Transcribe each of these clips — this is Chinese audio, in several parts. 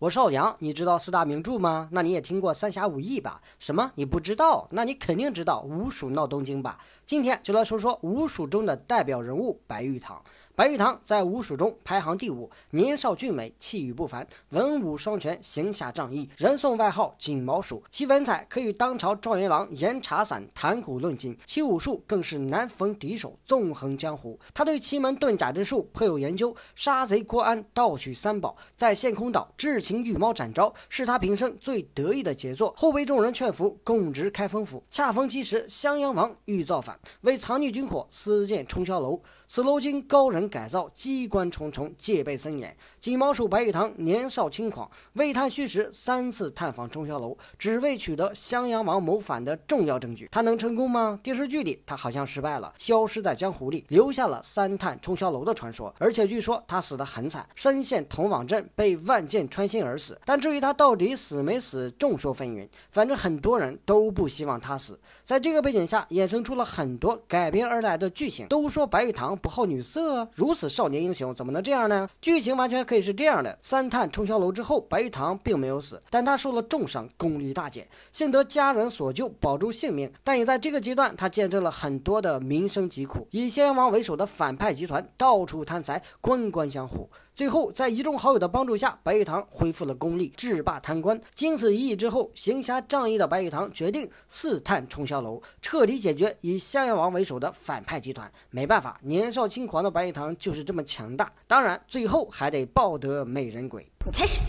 我是奥阳，你知道四大名著吗？那你也听过《三侠五义》吧？什么？你不知道？那你肯定知道五鼠闹东京吧？今天就来说说五鼠中的代表人物白玉堂。白玉堂在五鼠中排行第五，年少俊美，气宇不凡，文武双全，行侠仗义，人送外号“锦毛鼠”。其文采可与当朝状元郎严查散谈古论今，其武术更是难逢敌手，纵横江湖。他对奇门遁甲之术颇有研究，杀贼郭安，盗取三宝，在陷空岛智。行玉猫展昭是他平生最得意的杰作，后被众人劝服，供职开封府。恰逢其时，襄阳王欲造反，为藏匿军火，私建冲霄楼。此楼经高人改造，机关重重，戒备森严。锦毛鼠白玉堂年少轻狂，为探虚实，三次探访冲霄楼，只为取得襄阳王谋反的重要证据。他能成功吗？电视剧里他好像失败了，消失在江湖里，留下了三探冲霄楼的传说。而且据说他死得很惨，身陷铜网阵，被万箭穿心。而死，但至于他到底死没死，众说纷纭。反正很多人都不希望他死。在这个背景下，衍生出了很多改编而来的剧情。都说白玉堂不好女色，如此少年英雄怎么能这样呢？剧情完全可以是这样的：三探冲霄楼之后，白玉堂并没有死，但他受了重伤，功力大减，幸得家人所救，保住性命。但也在这个阶段，他见证了很多的民生疾苦。以先王为首的反派集团到处贪财，官官相护。最后，在一众好友的帮助下，白玉堂恢复了功力，制霸贪官。经此一役之后，行侠仗义的白玉堂决定四探冲霄楼，彻底解决以襄阳王为首的反派集团。没办法，年少轻狂的白玉堂就是这么强大。当然，最后还得抱得美人归。你才是，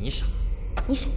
你傻，你傻。